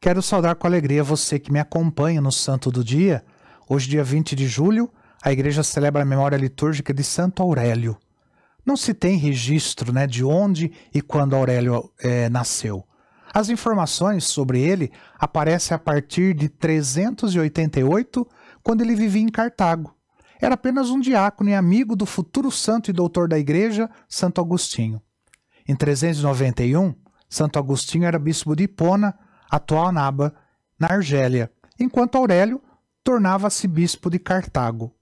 Quero saudar com alegria você que me acompanha no Santo do Dia. Hoje, dia 20 de julho, a igreja celebra a memória litúrgica de Santo Aurélio. Não se tem registro né, de onde e quando Aurélio é, nasceu. As informações sobre ele aparecem a partir de 388, quando ele vivia em Cartago. Era apenas um diácono e amigo do futuro santo e doutor da igreja, Santo Agostinho. Em 391, Santo Agostinho era bispo de Hipona, atual Naba, na Argélia, enquanto Aurélio tornava-se bispo de Cartago.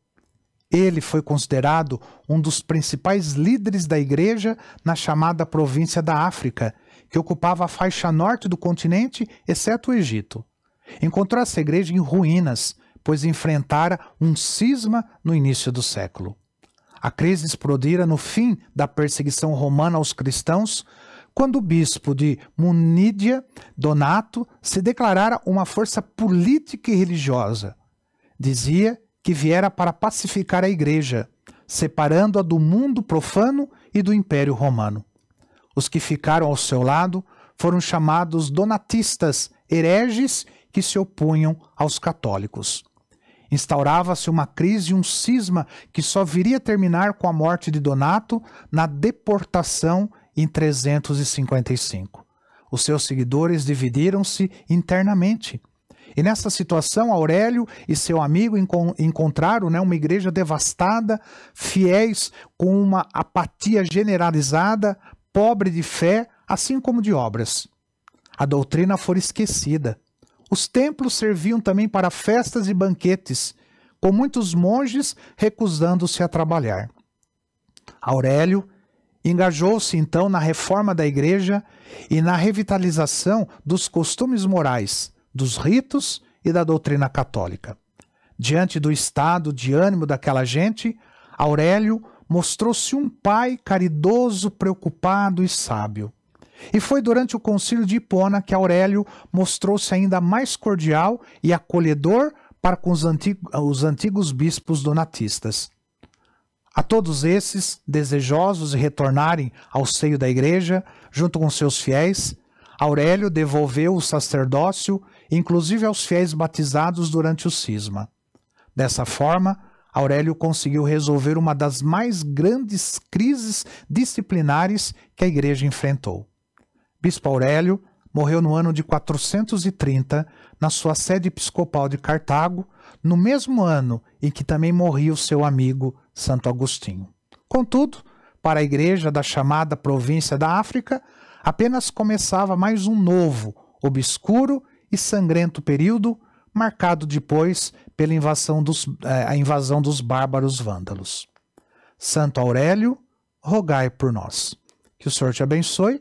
Ele foi considerado um dos principais líderes da igreja na chamada província da África, que ocupava a faixa norte do continente, exceto o Egito. Encontrou essa igreja em ruínas, pois enfrentara um cisma no início do século. A crise explodira no fim da perseguição romana aos cristãos, quando o bispo de Munídia, Donato, se declarara uma força política e religiosa. Dizia que viera para pacificar a igreja, separando-a do mundo profano e do império romano. Os que ficaram ao seu lado foram chamados donatistas, hereges que se opunham aos católicos. Instaurava-se uma crise e um cisma que só viria terminar com a morte de Donato na deportação em 355. Os seus seguidores dividiram-se internamente. E nessa situação, Aurélio e seu amigo encontraram né, uma igreja devastada, fiéis com uma apatia generalizada, pobre de fé, assim como de obras. A doutrina foi esquecida. Os templos serviam também para festas e banquetes, com muitos monges recusando-se a trabalhar. Aurélio Engajou-se então na reforma da igreja e na revitalização dos costumes morais, dos ritos e da doutrina católica. Diante do estado de ânimo daquela gente, Aurélio mostrou-se um pai caridoso, preocupado e sábio. E foi durante o concílio de Hipona que Aurélio mostrou-se ainda mais cordial e acolhedor para com os, os antigos bispos donatistas. A todos esses, desejosos de retornarem ao seio da igreja, junto com seus fiéis, Aurélio devolveu o sacerdócio, inclusive aos fiéis batizados durante o cisma. Dessa forma, Aurélio conseguiu resolver uma das mais grandes crises disciplinares que a igreja enfrentou. Bispo Aurélio morreu no ano de 430 na sua sede episcopal de Cartago, no mesmo ano em que também morria o seu amigo Santo Agostinho. Contudo, para a igreja da chamada província da África, apenas começava mais um novo, obscuro e sangrento período, marcado depois pela invasão dos, eh, a invasão dos bárbaros vândalos. Santo Aurélio, rogai por nós. Que o Senhor te abençoe